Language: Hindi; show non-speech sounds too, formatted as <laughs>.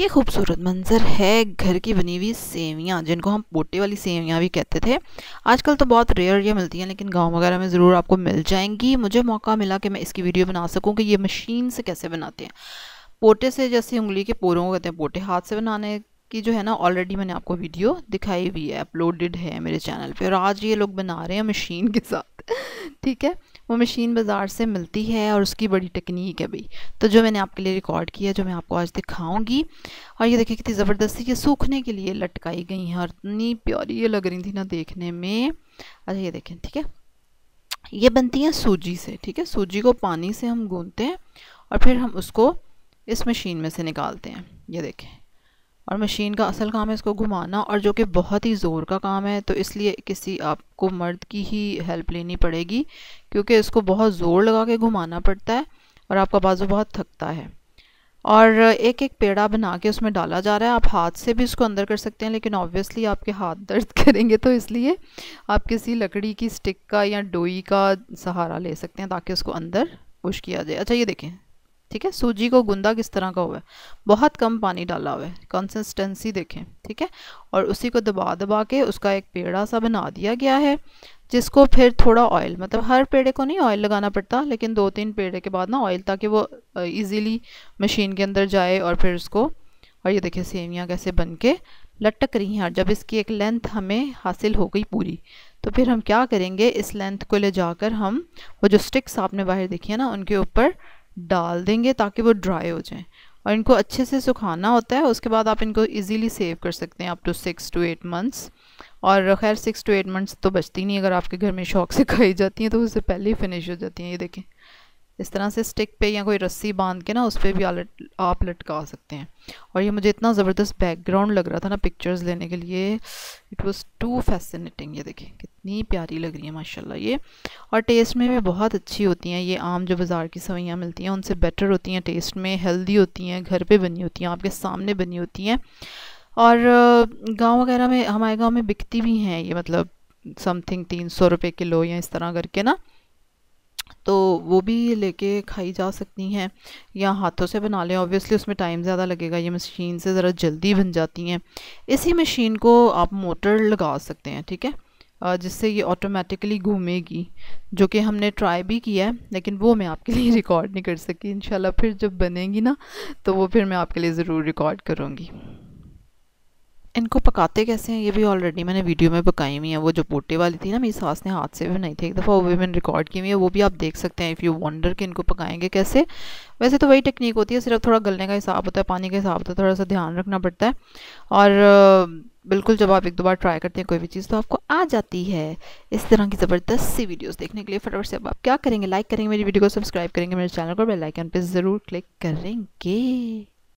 ये खूबसूरत मंज़र है घर की बनी हुई सेवियाँ जिनको हम पोटे वाली सेवियाँ भी कहते थे आजकल तो बहुत रेयर ये मिलती हैं लेकिन गांव वगैरह में ज़रूर आपको मिल जाएंगी मुझे मौका मिला कि मैं इसकी वीडियो बना सकूँ कि ये मशीन से कैसे बनाते हैं पोटे से जैसे उंगली के पोरों को कहते हैं पोटे हाथ से बनाने की जो है ना ऑलरेडी मैंने आपको वीडियो दिखाई हुई है अपलोडेड है मेरे चैनल पे और आज ये लोग बना रहे हैं मशीन के साथ ठीक है वो मशीन बाज़ार से मिलती है और उसकी बड़ी टेक्निक है भाई तो जो मैंने आपके लिए रिकॉर्ड किया जो मैं आपको आज दिखाऊंगी और ये देखिए कितनी ज़बरदस्ती ये सूखने के लिए लटकाई गई हैं और इतनी प्यारी ये लग रही थी ना देखने में अच्छा ये देखें ठीक है ये बनती हैं सूजी से ठीक है सूजी को पानी से हम गूँधते हैं और फिर हम उसको इस मशीन में से निकालते हैं ये देखें और मशीन का असल काम है इसको घुमाना और जो कि बहुत ही ज़ोर का काम है तो इसलिए किसी आपको मर्द की ही हेल्प लेनी पड़ेगी क्योंकि इसको बहुत ज़ोर लगा के घुमाना पड़ता है और आपका बाजू बहुत थकता है और एक एक पेड़ा बना के उसमें डाला जा रहा है आप हाथ से भी इसको अंदर कर सकते हैं लेकिन ऑब्वियसली आपके हाथ दर्द <laughs> करेंगे तो इसलिए आप किसी लकड़ी की स्टिक का या डोई का सहारा ले सकते हैं ताकि उसको अंदर पुश किया जाए अच्छा ये देखें ठीक है सूजी को गुंदा किस तरह का हुआ है बहुत कम पानी डाला हुआ है कंसिस्टेंसी देखें ठीक है और उसी को दबा दबा के उसका एक पेड़ा सा बना दिया गया है जिसको फिर थोड़ा ऑयल मतलब हर पेड़े को नहीं ऑयल लगाना पड़ता लेकिन दो तीन पेड़े के बाद ना ऑयल ताकि वो ईज़िली मशीन के अंदर जाए और फिर उसको और ये देखिए सेवियाँ कैसे बन के लटक रही हैं और जब इसकी एक लेंथ हमें हासिल हो गई पूरी तो फिर हम क्या करेंगे इस लेंथ को ले जाकर हम वो जो स्टिक्स आपने बाहर देखी है ना उनके ऊपर डाल देंगे ताकि वो ड्राई हो जाएं और इनको अच्छे से सुखाना होता है उसके बाद आप इनको इजीली सेव कर सकते हैं up to six to eight months और खैर सिक्स टू एट मंथ्स तो बचती नहीं अगर आपके घर में शौक से <laughs> खाई जाती हैं तो उससे पहले ही फिनिश हो जाती हैं ये देखें इस तरह से स्टिक पे या कोई रस्सी बांध के ना उस पर भी लट आप लटका सकते हैं और ये मुझे इतना ज़बरदस्त बैकग्राउंड लग रहा था ना पिक्चर्स लेने के लिए इट वाज टू फैसिनेटिंग ये देखिए कितनी प्यारी लग रही है माशाल्लाह ये और टेस्ट में भी बहुत अच्छी होती हैं ये आम जो बाज़ार की सवैयाँ मिलती हैं उनसे बेटर होती हैं टेस्ट में हेल्दी होती हैं घर पर बनी होती हैं आपके सामने बनी होती हैं और गांव वगैरह में हमारे गांव में बिकती भी हैं ये मतलब समथिंग तीन सौ रुपये किलो या इस तरह करके ना तो वो भी लेके खाई जा सकती हैं या हाथों से बना लें ऑब्वियसली उसमें टाइम ज़्यादा लगेगा ये मशीन से ज़रा जल्दी बन जाती हैं इसी मशीन को आप मोटर लगा सकते हैं ठीक है जिससे ये ऑटोमेटिकली घूमेगी जो कि हमने ट्राई भी किया है लेकिन वो मैं आपके लिए रिकॉर्ड <laughs> नहीं कर सकी इन फिर जब बनेगी ना तो वो फिर मैं आपके लिए ज़रूर रिकॉर्ड करूँगी इनको पकाते कैसे हैं ये भी ऑलरेडी मैंने वीडियो में पकाई हुई है वो जो पोटे वाली थी ना मेरी सास ने हाथ से भी नहीं थी एक दफ़ा वो भी मैंने रिकॉर्ड की हुई है वो भी आप देख सकते हैं इफ़ यू वंडर कि इनको पकाएंगे कैसे वैसे तो वही टेक्निक होती है सिर्फ थोड़ा गलने का हिसाब होता है पानी का हिसाब होता है थोड़ा सा ध्यान रखना पड़ता है और बिल्कुल जब आप एक दो बार ट्राई करते हैं कोई भी चीज़ तो आपको आ जाती है इस तरह की ज़बरदस्त सी वीडियोज़ देखने के लिए फटाफट से अब आप क्या करेंगे लाइक करेंगे मेरी वीडियो को सब्सक्राइब करेंगे मेरे चैनल को बेलाइकन पर ज़रूर क्लिक करेंगे